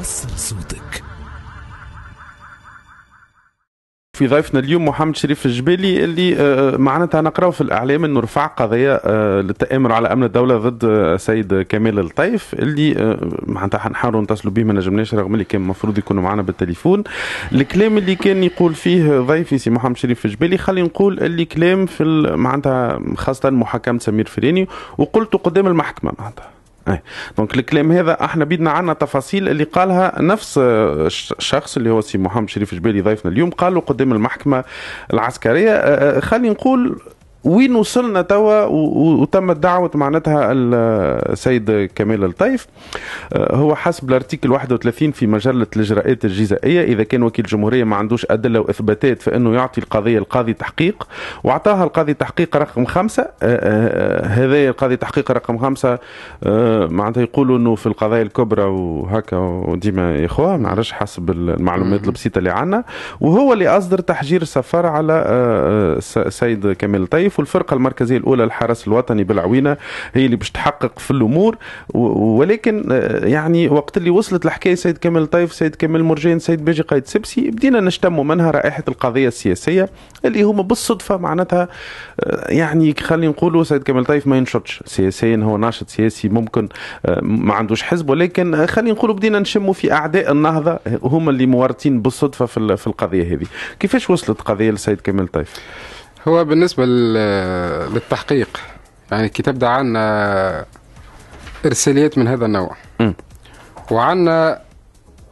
وسع صوتك في ضيفنا اليوم محمد شريف الجبالي اللي آه، معناتها نقراو في الاعلام انه رفع قضيه آه، للتامر على امن الدوله ضد السيد آه، كمال الطيف اللي معناتها نحاولوا نتصلوا به ما نجمناش رغم اللي كان المفروض يكونوا معنا بالتليفون الكلام اللي كان يقول فيه ضيفي سي محمد شريف الجبالي خلينا نقول اللي كلام في معناتها خاصه محاكمه سمير فريني وقلت قدام المحكمه معناتها أي. دونك الكلام هذا احنا بيدنا عنا تفاصيل اللي قالها نفس الشخص آه، اللي هو سي محمد شريف جبالي ضيفنا اليوم قالوا قدام المحكمه العسكريه آه، آه، خلي نقول وين وصلنا توا وتمت دعوة معناتها السيد كمال الطيف آه، هو حسب الارتيكل 31 في مجلة الإجراءات الجزائية إذا كان وكيل الجمهورية ما عندوش أدلة وإثباتات فإنه يعطي القضية القاضي تحقيق وأعطاها القاضي تحقيق رقم خمسة آه، آه، هذا القاضي تحقيق رقم خمسة معناتها يقولوا أنه في القضايا الكبرى وهكا وديما يا إخوة ما نعرفش حسب المعلومات البسيطة اللي عندنا وهو اللي أصدر تحجير السفر على السيد كمال الطيف شايف والفرقه المركزيه الاولى الحرس الوطني بالعوينه هي اللي باش تحقق في الامور ولكن آه، يعني وقت اللي وصلت الحكايه سيد كامل طيف سيد كامل مرجان سيد باجي قايد سبسي بدينا نشتموا منها رائحه القضيه السياسيه اللي هما بالصدفه معناتها آه، يعني خلينا نقولوا سيد كامل طيف ما ينشطش سياسيا هو ناشط سياسي ممكن آه، ما عندوش حزب ولكن خلينا نقولوا بدينا نشموا في اعداء النهضه هما اللي مورطين بالصدفه في القضيه هذه كيفاش وصلت القضيه لسيد كامل طيف هو بالنسبة للتحقيق يعني الكتاب ده عنا إرساليات من هذا النوع وعنا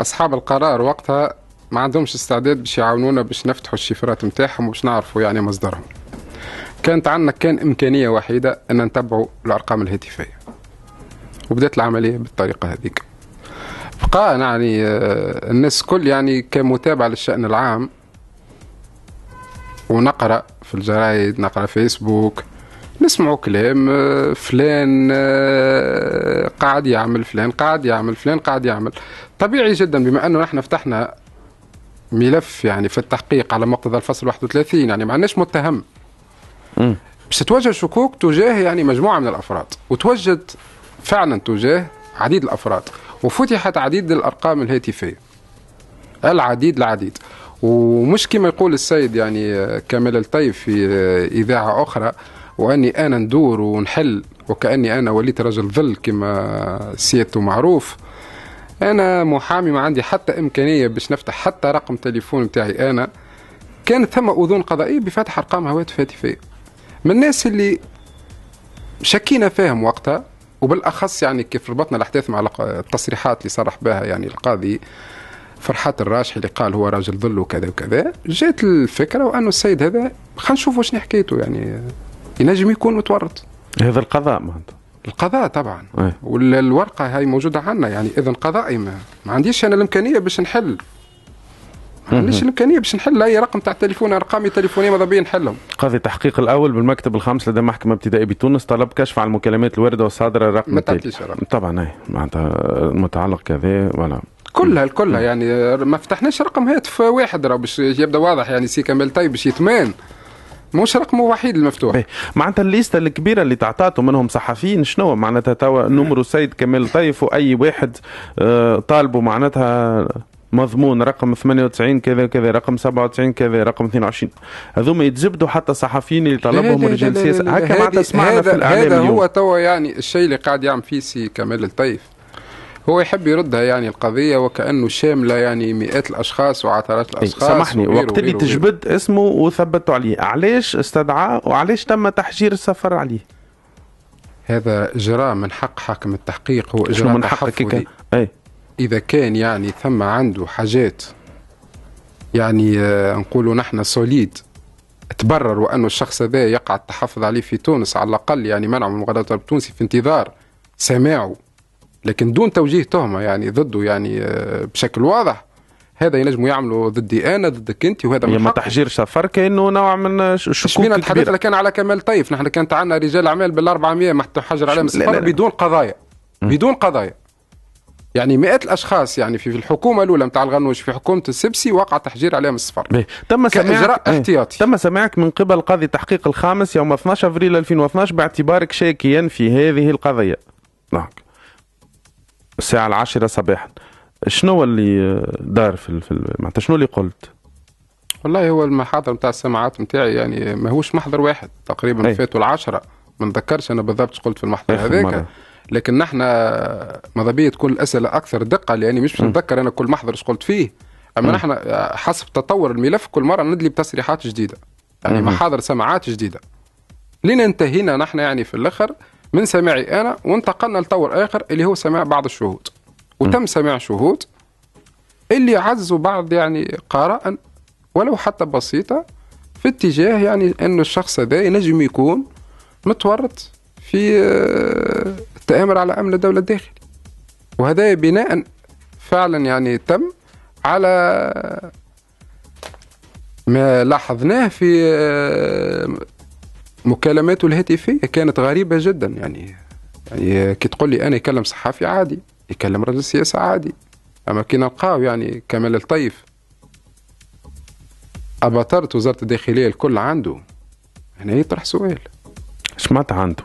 أصحاب القرار وقتها ما عندهمش استعداد باش يعاونونا باش نفتحوا الشفرات نتاعهم وباش نعرفوا يعني مصدرهم كانت عندنا كان إمكانية وحيدة أن نتبعوا الأرقام الهاتفية وبدأت العملية بالطريقة هذيك بقى يعني آه، الناس كل يعني كمتابعة للشأن العام ونقرا في الجرايد نقرا فيسبوك نسمعوا كلام آه، فلان آه، قاعد يعمل فلان قاعد يعمل فلان قاعد يعمل طبيعي جدا بما انه نحن فتحنا ملف يعني في التحقيق على مقتضى الفصل 31 يعني ما عندناش متهم باش تتوجه شكوك تجاه يعني مجموعه من الافراد وتوجد فعلا تجاه عديد الافراد وفتحت عديد الارقام الهاتفيه العديد العديد ومش كما يقول السيد يعني كمال الطيب في إذاعة أخرى وأني أنا ندور ونحل وكأني أنا وليت رجل ظل كما سيادته معروف أنا محامي ما عندي حتى إمكانية باش نفتح حتى رقم تليفون بتاعي أنا كان ثم أذون قضائية بفتح أرقام هواتف هاتفية من الناس اللي شكينا فيهم وقتها وبالاخص يعني كيف ربطنا الاحداث مع التصريحات اللي صرح بها يعني القاضي فرحات الراجحي اللي قال هو راجل ظل وكذا وكذا جات الفكره وانه السيد هذا خلينا نشوفوا شنو حكايته يعني ينجم يكون متورط هذا القضاء معناتها القضاء طبعا إيه. والورقه هاي موجوده عندنا يعني اذن قضائي ما, ما عنديش انا الامكانيه باش نحل ما عنديش الامكانيه باش نحل اي رقم تاع تليفون ارقامي تليفونيه ماذا بيا نحلهم. قاضي التحقيق الاول بالمكتب الخامس لدى محكمه ابتدائيه بتونس طلب كشف على المكالمات الوارده والصادره الرقم ما تعطيش طبعا اي معناتها متعلق كذا ولا كلها كلها يعني ما فتحناش رقم هاتف واحد راه باش يبدا واضح يعني سي كمال طيب باش يتمان مش رقمه وحيد المفتوح إيه. معناتها الليستة الكبيرة اللي تعطاتوا منهم صحفيين شنو معناتها توا إيه. نمرو سيد كمال طيف وأي واحد آه، طالبوا معناتها مضمون رقم 98 كذا كذا رقم 97 كذا رقم 22 هذوما يتجبدوا حتى صحفيين اللي طلبهم رجال سياسة هكا معناتها سمعنا في الإعلام هذا هو توا يعني الشيء اللي قاعد يعمل فيه سي كمال الطيف هو يحب يردها يعني القضيه وكانه شامله يعني مئات الاشخاص وعثرات إيه، الاشخاص سامحني وقت اللي تجبد اسمه وثبتوا عليه علاش استدعى وعلاش تم تحجير السفر عليه هذا اجراء من حق حاكم التحقيق هو اجراء من حق اي اذا كان يعني ثم عنده حاجات يعني آه، نقولوا نحن سوليد تبرر وأن الشخص هذا يقع التحفظ عليه في تونس على الاقل يعني منعه من مغادره التونسي في انتظار سماعه لكن دون توجيه تهمه يعني ضده يعني آه، بشكل واضح هذا ينجموا يعملوا ضدي انا ضدك انت وهذا من ما تحجير سفر كانه نوع من الشكوك شكوك الحديث اللي كان على كمال طيف نحن كانت عندنا رجال اعمال بال 400 محجر عليهم السفر بدون قضايا م. بدون قضايا يعني مئات الاشخاص يعني في الحكومه الاولى نتاع الغنوش في حكومه السبسي وقع تحجير عليهم السفر تم سماعك إيه. احتياطي تم سماعك من قبل قاضي التحقيق الخامس يوم 12 افريل 2012 باعتبارك شاكيا في هذه القضيه نعم الساعة العاشرة صباحا شنو اللي دار في, في معناتها شنو اللي قلت؟ والله هو المحاضر نتاع السماعات نتاعي يعني ماهوش محضر واحد تقريبا فاتوا العشرة ما نتذكرش انا بالضبط قلت في المحضر هذاك لكن نحن ماذا بيا تكون الاسئله اكثر دقه لاني يعني مش نتذكر انا كل محضر ايش قلت فيه اما م. نحن حسب تطور الملف كل مره ندلي بتصريحات جديده يعني محاضر سماعات جديده لين انتهينا نحن يعني في الاخر من سماعي انا وانتقلنا لطور اخر اللي هو سماع بعض الشهود وتم سماع شهود اللي عزوا بعض يعني قراء ولو حتى بسيطه في اتجاه يعني انه الشخص هذا ينجم يكون متورط في التآمر آه، على امن الدوله الداخلي وهذا بناء فعلا يعني تم على ما لاحظناه في آه، مكالماته الهاتفية كانت غريبة جدا يعني يعني كي تقول لي أنا يكلم صحافي عادي يكلم رجل سياسة عادي أما كي نلقاو يعني كمال الطيف أبطرت وزارة الداخلية الكل عنده هنا يطرح سؤال شمات عنده؟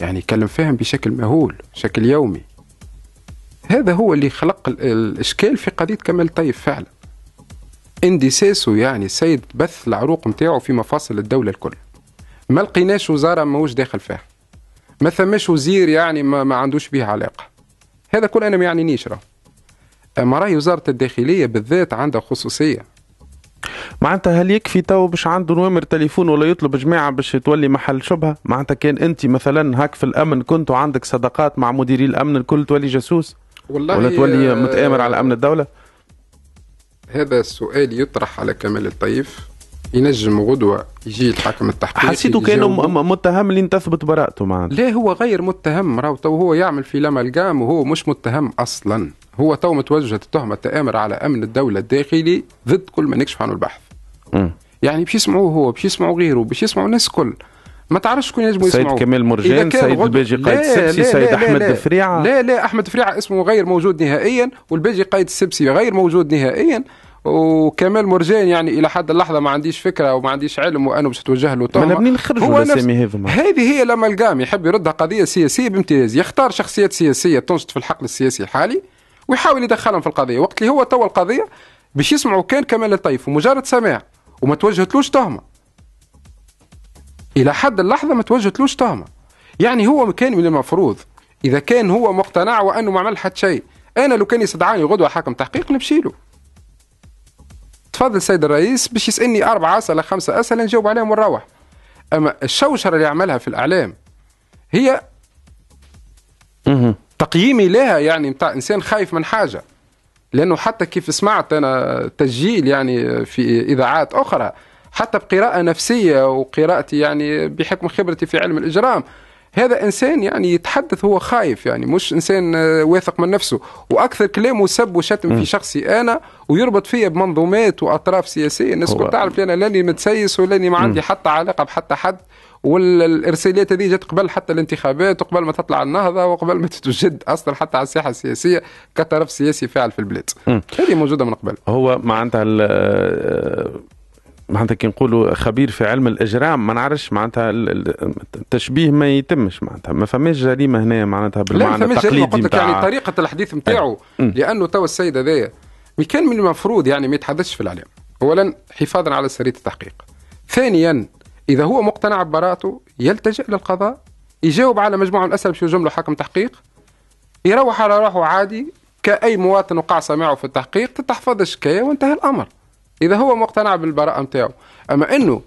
يعني يكلم فاهم بشكل مهول بشكل يومي هذا هو اللي خلق الإشكال في قضية كمال طيب فعلا اندساسه يعني سيد بث العروق نتاعو في مفاصل الدولة الكل ما لقيناش وزاره ماهوش داخل فيها ما ثماش وزير يعني ما, ما عندوش به علاقه هذا كله انا ما يعنينيش راه اما راهي وزاره الداخليه بالذات عندها خصوصيه معناتها هل يكفي تو باش عنده نوامر تليفون ولا يطلب جماعه باش تولي محل شبهه معناتها كان انت مثلا هاك في الامن كنت وعندك صداقات مع مديري الامن الكل تولي جاسوس والله ولا تولي متآمر على امن الدوله هذا السؤال يطرح على كمال الطيف ينجم غدوه يجي الحاكم التحقيق حسيته كان متهم لين تثبت براءته معناتها لا هو غير متهم راهو تو هو يعمل في القام وهو مش متهم اصلا هو تو متوجهه التهمه التامر على امن الدوله الداخلي ضد كل من يكشف عنه البحث م. يعني باش يسمعوه هو باش يسمعوا غيره باش يسمعوا الناس الكل ما تعرفش شكون ينجموا يسمعوا سيد كمال مرجان سيد الباجي قايد السبسي سيد لا احمد الفريعه لا لا احمد فريعه اسمه غير موجود نهائيا والباجي قايد السبسي غير موجود نهائيا وكمال مرجان يعني الى حد اللحظه ما عنديش فكره وما عنديش علم وانه باش توجه له تهمه منين خرجوا الاسامي هذوما هذه هي القام يحب يردها قضيه سياسيه بامتياز يختار شخصيات سياسيه تنشط في الحقل السياسي الحالي ويحاول يدخلهم في القضيه وقت اللي هو توا القضيه باش يسمعوا كان كمال الطيف ومجرد سماع وما توجهتلوش تهمه الى حد اللحظه ما توجهتلوش تهمه يعني هو كان من المفروض اذا كان هو مقتنع وانه ما عمل حتى شيء انا لو كان يستدعاني غدوه حاكم تحقيق نمشي له تفضل السيد الرئيس باش يسالني اربع اسئله خمسه اسئله نجاوب عليهم ونروح اما الشوشره اللي عملها في الاعلام هي تقييمي لها يعني نتاع انسان خايف من حاجه لانه حتى كيف سمعت انا تسجيل يعني في اذاعات اخرى حتى بقراءه نفسيه وقراءتي يعني بحكم خبرتي في علم الاجرام هذا انسان يعني يتحدث هو خايف يعني مش انسان آه، واثق من نفسه واكثر كلامه سب وشتم في شخصي انا ويربط فيا بمنظومات واطراف سياسيه الناس كلها تعرف انا لاني متسيس ولاني ما عندي حتى علاقه بحتى حد والارساليات هذه جات قبل حتى الانتخابات وقبل ما تطلع النهضه وقبل ما تتجد اصلا حتى على الساحه السياسيه كطرف سياسي فاعل في البلاد هذه موجوده من قبل هو معناتها معناتها كي نقولوا خبير في علم الاجرام ما نعرفش معناتها التشبيه ما يتمش معناتها ما فماش جريمه هنا معناتها بالمعنى التقليدي نتاع يعني طريقه الحديث نتاعو إيه. لانه توا السيد هذايا كان من المفروض يعني ما يتحدثش في الاعلام اولا حفاظا على سريه التحقيق ثانيا اذا هو مقتنع ببراءته يلتجئ للقضاء يجاوب على مجموعه من الاسئله في جمله حكم تحقيق يروح على روحه عادي كاي مواطن وقع سماعه في التحقيق تتحفظ الشكايه وانتهى الامر اذا هو مقتنع بالبراءه نتاعو اما انه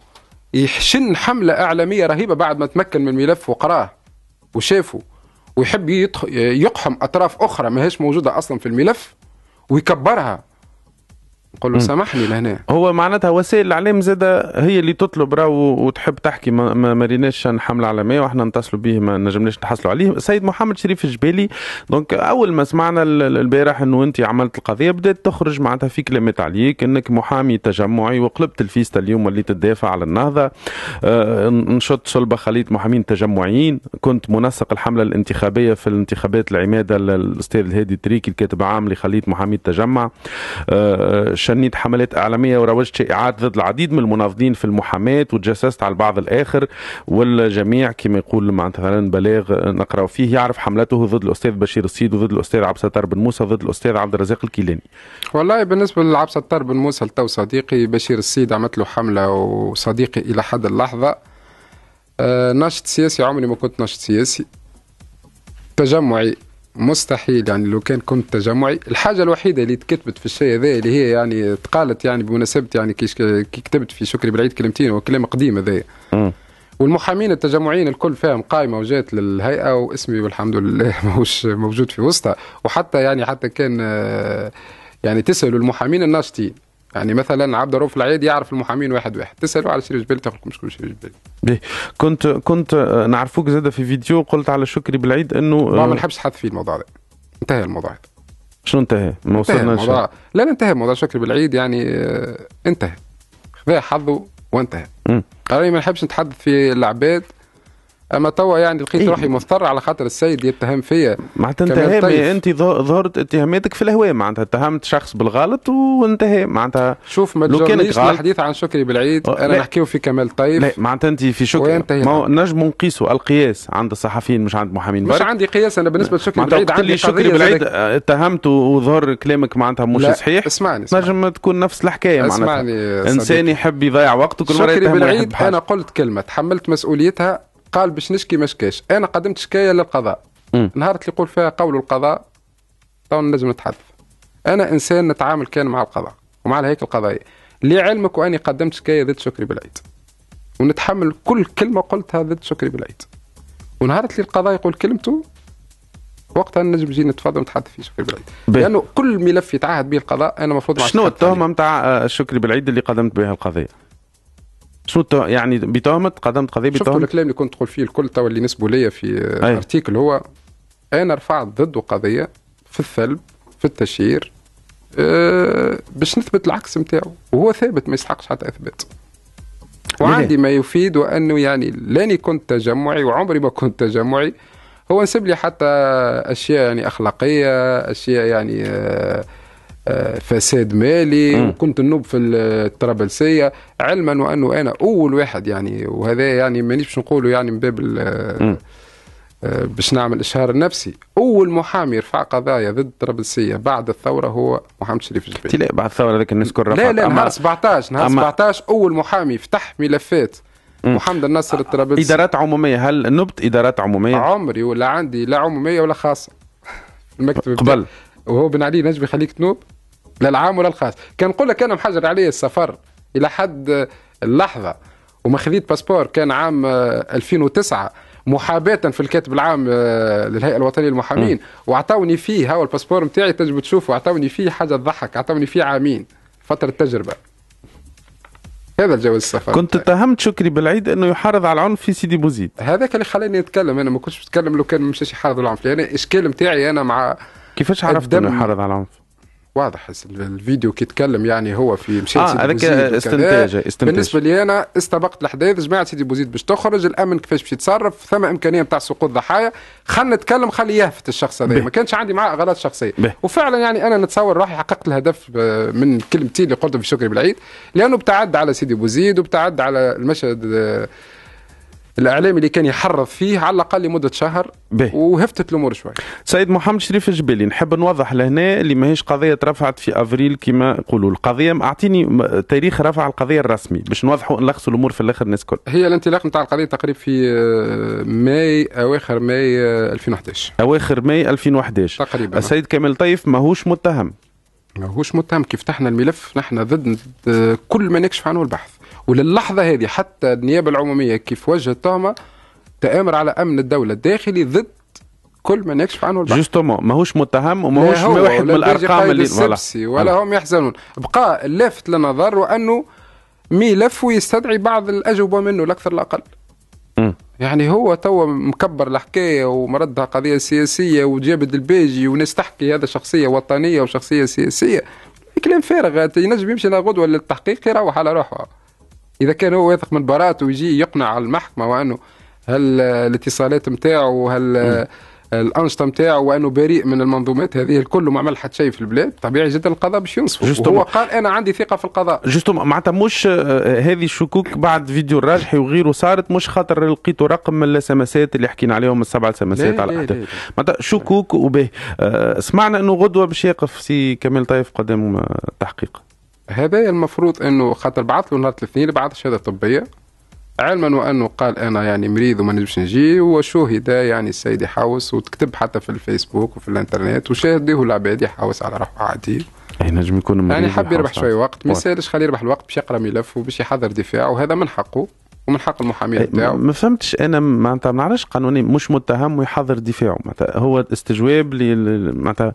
يحشن حمله اعلاميه رهيبه بعد ما تمكن من الملف وقراه وشافه ويحب يقحم اطراف اخرى ماهيش موجوده اصلا في الملف ويكبرها قول له سامحني لهنا هو معناتها وسائل الاعلام زاد هي اللي تطلب راهو وتحب تحكي ما, مريناش ريناش حمله ما واحنا نتصلوا به ما نجمناش نتحصلوا عليه السيد محمد شريف الجبالي دونك اول ما سمعنا البارح انه انت عملت القضيه بدات تخرج معناتها في كلمات عليك انك محامي تجمعي وقلبت الفيستا اليوم اللي تدافع على النهضه آه، نشط صلبه خليط محامين تجمعيين كنت منسق الحمله الانتخابيه في الانتخابات العماده الاستاذ الهادي تريكي الكاتب عام لخليط محامي التجمع آه، آه، شنيد حملات إعلامية وروجت شائعات ضد العديد من المناضلين في المحاماة وتجسست على البعض الآخر والجميع كما يقول مثلا بلاغ نقرأ فيه يعرف حملته ضد الأستاذ بشير السيد وضد الأستاذ عبد الستار بن موسى ضد الأستاذ عبد الرزاق الكيلاني والله بالنسبة لعبد الستار بن موسى لتو صديقي بشير السيد عملت له حملة وصديقي إلى حد اللحظة آه، ناشط سياسي عمري ما كنت ناشط سياسي تجمعي مستحيل يعني لو كان كنت تجمعي الحاجه الوحيده اللي تكتبت في الشيء هذا اللي هي يعني تقالت يعني بمناسبه يعني كي كتبت في شكري بالعيد كلمتين وكلام قديم هذا والمحامين التجمعيين الكل فاهم قائمه وجات للهيئه واسمي والحمد لله ماهوش موجود في وسطها وحتى يعني حتى كان آه، يعني تسالوا المحامين الناشطين يعني مثلا عبد الرؤوف العيد يعرف المحامين واحد واحد تسالوا على شريف جبال تقول لكم شكون شريف جبال كنت كنت آه، نعرفوك زاد في فيديو قلت على شكري بالعيد انه ما آه، نحبش حد في الموضوع هذا انتهى الموضوع هذا شنو انتهى؟ ما وصلناش لا لا انتهى موضوع شكري بالعيد يعني آه، انتهى خذا حظه وانتهى انا ما نحبش نتحدث في العباد اما توا يعني لقيت إيه؟ روحي مضطر على خاطر السيد يتهم فيا معناتها طيب. يعني انت انت ظهرت اتهاماتك في الهواء معناتها اتهمت شخص بالغلط وانتهى معناتها شوف ما تجرنيش الحديث عن شكري بالعيد أه، انا نحكيه في كمال طيب لا معناتها انت في شكري ما نجم نقيسوا القياس عند الصحفيين مش عند محامين مش عندي قياس انا بالنسبه لشكري بالعيد عندي شكري بالعيد أه، اتهمت وظهر كلامك معناتها مش لا. صحيح اسمعني, اسمعني. نجم تكون نفس الحكايه معناتها اسمعني انسان يحب يضيع وقته كل مره شكري بالعيد انا قلت كلمه تحملت مسؤوليتها قال باش نشكي ما شكاش انا قدمت شكايه للقضاء نهار اللي يقول فيها قول القضاء تو لازم نتحدث انا انسان نتعامل كان مع القضاء ومع هيك القضايا لعلمك واني قدمت شكايه ضد شكري بالعيد ونتحمل كل كلمه قلتها ضد شكري بالعيد ونهار اللي القضاء يقول كلمته وقتها نجم نجي نتفضل نتحدث في شكري بالعيد بي. لانه كل ملف يتعهد به القضاء انا المفروض شنو التهمه نتاع شكري آه، بالعيد اللي قدمت بها القضيه شو يعني بتهمت قدمت قضيه بتهمت شفتوا الكلام اللي كنت تقول فيه الكل توا اللي نسبوا ليا في ارتيكل هو انا رفعت ضده قضيه في الثلب في التشهير أه باش نثبت العكس نتاعو وهو ثابت ما يسحقش حتى اثبات وعندي ما يفيد وانه يعني لاني كنت تجمعي وعمري ما كنت تجمعي هو نسب لي حتى اشياء يعني اخلاقيه اشياء يعني أه فساد مالي وكنت نوب في الطرابلسيه علما وانه انا اول واحد يعني وهذا يعني مانيش باش نقوله يعني من باب آه، باش نعمل اشهار نفسي اول محامي رفع قضايا ضد الطرابلسيه بعد الثوره هو محمد شريف الجبير لا بعد الثوره الناس نذكر لا لا نهار 17 نهار 17 اول محامي فتح ملفات محمد الناصر الطرابلسي ادارات عموميه هل نبت ادارات عموميه عمري ولا عندي لا عموميه ولا خاصه المكتب قبل وهو بن علي نجم يخليك تنوب لا العام ولا الخاص كان نقول لك انا محجر علي السفر الى حد اللحظه وما خذيت باسبور كان عام 2009 آه، محاباة في الكاتب العام آه، للهيئة الوطنية للمحامين واعطوني فيه هو الباسبور نتاعي تجب تشوفه اعطوني فيه حاجة تضحك اعطوني فيه عامين فترة تجربة هذا الجواز السفر كنت اتهمت شكري بالعيد انه يحارض على العنف في سيدي بوزيد هذاك اللي خلاني نتكلم انا ما كنتش نتكلم لو كان ما مشاش يحارض العنف لان الاشكال نتاعي انا مع كيفاش عرفت انه يحارض على العنف؟ واضح الفيديو كي تكلم يعني هو في مشيت اه هذاك استنتاج استنتاج بالنسبه لي انا استبقت الاحداث جماعه سيدي بوزيد باش تخرج الامن كيفاش باش يتصرف ثم امكانيه نتاع سقوط ضحايا خلنا نتكلم خلي يهفت الشخص هذا ما كانش عندي معاه اغراض شخصيه بيه. وفعلا يعني انا نتصور روحي حققت الهدف آه، من كلمتي اللي قلتها في شكري بالعيد لانه ابتعد على سيدي بوزيد وابتعد على المشهد آه، الاعلامي اللي كان يحرض فيه على الاقل لمده شهر بيه. وهفتت الامور شوي سيد محمد شريف الجبالي نحب نوضح لهنا اللي ماهيش قضيه ترفعت في افريل كما يقولوا القضيه اعطيني تاريخ رفع القضيه الرسمي باش نوضحوا نلخصوا الامور في الاخر الناس الكل هي الانطلاق نتاع القضيه تقريبا في آه، ماي اواخر ماي 2011 آه، اواخر ماي 2011 تقريبا السيد كمال طيف ماهوش متهم ماهوش متهم كيف فتحنا الملف نحن ضد آه، كل ما نكشف عنه البحث وللحظه هذه حتى النيابه العموميه كيف وجهت التهمه تامر على امن الدوله الداخلي ضد كل من يكشف عنه البحث جوستومون ماهوش متهم وماهوش واحد من الارقام اللي ولا, ولا هم يحزنون بقى اللافت للنظر وانه ملف ويستدعي بعض الاجوبه منه الاكثر الاقل يعني هو توا مكبر الحكايه ومردها قضيه سياسيه وجابد الباجي وناس تحكي هذا شخصيه وطنيه وشخصيه سياسيه كلام فارغ ينجم يمشي غدوه للتحقيق يروح على روحه اذا كان هو واثق من براءته ويجي يقنع المحكمه وانه هل الاتصالات نتاعو وهل الانشطه نتاعو وانه بريء من المنظومات هذه الكل وما عمل حتى شيء في البلاد طبيعي جدا القضاء باش ينصفه هو قال انا عندي ثقه في القضاء جوستوم معناتها مش آه، هذه الشكوك بعد فيديو الراجحي وغيره صارت مش خاطر لقيتوا رقم من الاسماسات اللي حكينا عليهم السبع اسماسات على الاحداث معناتها شكوك وبه آه، سمعنا انه غدوه باش يقف سي كمال طيف قدام التحقيق آه، هذا المفروض انه خاطر بعث له نهار الاثنين بعث شهاده طبيه علما وانه قال انا يعني مريض وما نجمش نجي وشوهد يعني السيد يحوس وتكتب حتى في الفيسبوك وفي الانترنت وشاهدوه العباد يحوس على روحه عادي إيه، نجم يكون مريض يعني حب يربح شويه وقت ما يسالش خليه يربح الوقت باش يقرا ملف وباش يحضر دفاع وهذا من حقه ومن حق المحامي نتاعو إيه، ما فهمتش انا معناتها ما نعرفش قانوني مش متهم ويحضر دفاعه معناتها هو استجواب معناتها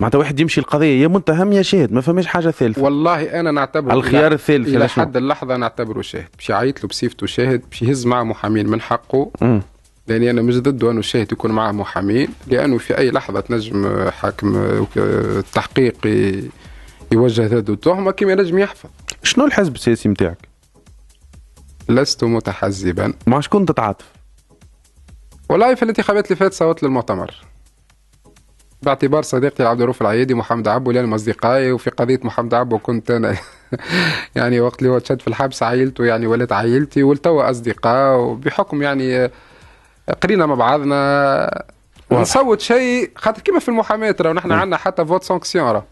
معناتها واحد يمشي القضيه يا متهم يا شاهد ما فماش حاجه ثالثه والله انا نعتبره الخيار الثالث الى حد اللحظه نعتبره شاهد باش يعيط له بصفته شاهد باش يهز معاه محامين من حقه م. لاني انا مش ضده انه الشاهد يكون معاه محامين لانه في اي لحظه تنجم حاكم التحقيق يوجه ضده التهمه كما ينجم يحفظ شنو الحزب السياسي نتاعك؟ لست متحزبا مع شكون تتعاطف؟ والله في الانتخابات اللي فاتت صوت للمؤتمر باعتبار صديقتي عبد الروف العيادي محمد عبو لان اصدقائي وفي قضيه محمد عبو كنت انا يعني وقت اللي هو تشد في الحبس عائلته يعني ولات عائلتي ولتوا اصدقاء وبحكم يعني قرينا مع بعضنا نصوت شيء خاطر كيما في المحاماه راه نحن عندنا حتى فوت سانكسيون راه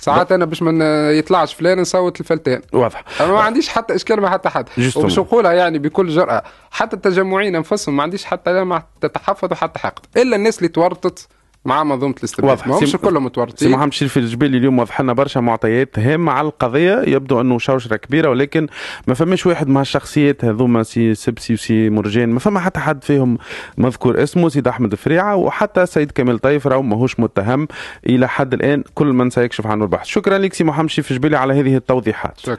ساعات انا باش ما يطلعش فلان نصوت الفلتان واضح انا ما عنديش حتى اشكال مع حتى حد وباش نقولها يعني بكل جراه حتى التجمعين انفسهم ما عنديش حتى لا مع تحفظ وحتى حقد الا الناس اللي تورطت مع منظومه الاستبداد واضح ماهمش كلهم متورطين سي محمد شريف الجبيلي اليوم وضح لنا برشا معطيات هامه على القضيه يبدو انه شوشره كبيره ولكن ما فماش واحد مع الشخصيات هذوما سي سبسي وسي مرجان ما فما حتى حد فيهم مذكور اسمه سيد احمد فريعه وحتى سيد كامل طيف راهو ماهوش متهم الى حد الان كل من سيكشف عنه البحث شكرا لك سي محمد شريف الجبيلي على هذه التوضيحات شكرا.